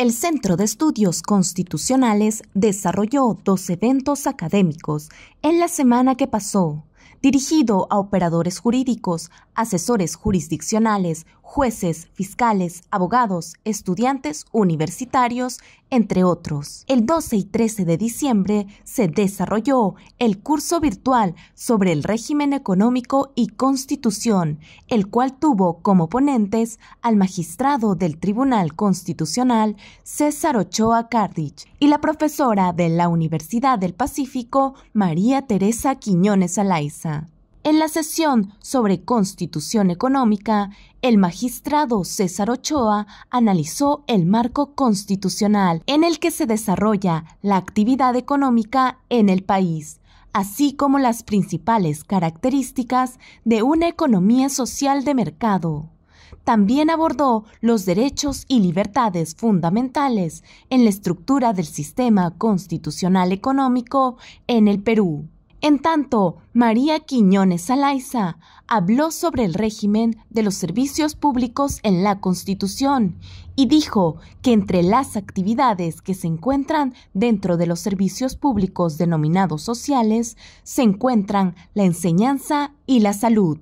El Centro de Estudios Constitucionales desarrolló dos eventos académicos en la semana que pasó, dirigido a operadores jurídicos, asesores jurisdiccionales, jueces, fiscales, abogados, estudiantes universitarios, entre otros. El 12 y 13 de diciembre se desarrolló el curso virtual sobre el régimen económico y constitución, el cual tuvo como ponentes al magistrado del Tribunal Constitucional César Ochoa Cardich y la profesora de la Universidad del Pacífico María Teresa Quiñones Alaiza. En la sesión sobre constitución económica, el magistrado César Ochoa analizó el marco constitucional en el que se desarrolla la actividad económica en el país, así como las principales características de una economía social de mercado. También abordó los derechos y libertades fundamentales en la estructura del sistema constitucional económico en el Perú. En tanto, María Quiñones Alaiza habló sobre el régimen de los servicios públicos en la Constitución y dijo que entre las actividades que se encuentran dentro de los servicios públicos denominados sociales se encuentran la enseñanza y la salud,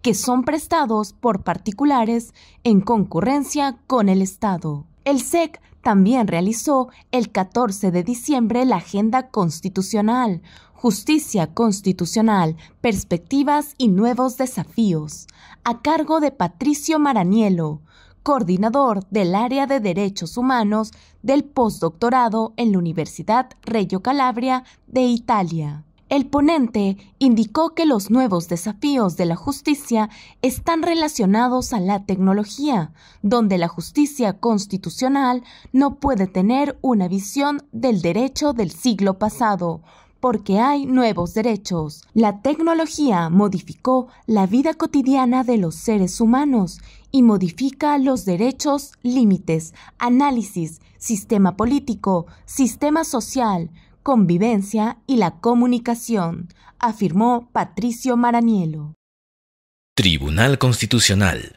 que son prestados por particulares en concurrencia con el Estado. El SEC e también realizó el 14 de diciembre la Agenda Constitucional, Justicia Constitucional, Perspectivas y Nuevos Desafíos, a cargo de Patricio Maraniello, coordinador del área de Derechos Humanos del postdoctorado en la Universidad Reggio Calabria de Italia. El ponente indicó que los nuevos desafíos de la justicia están relacionados a la tecnología, donde la justicia constitucional no puede tener una visión del derecho del siglo pasado, porque hay nuevos derechos. La tecnología modificó la vida cotidiana de los seres humanos y modifica los derechos, límites, análisis, sistema político, sistema social, convivencia y la comunicación, afirmó Patricio Maranielo. Tribunal Constitucional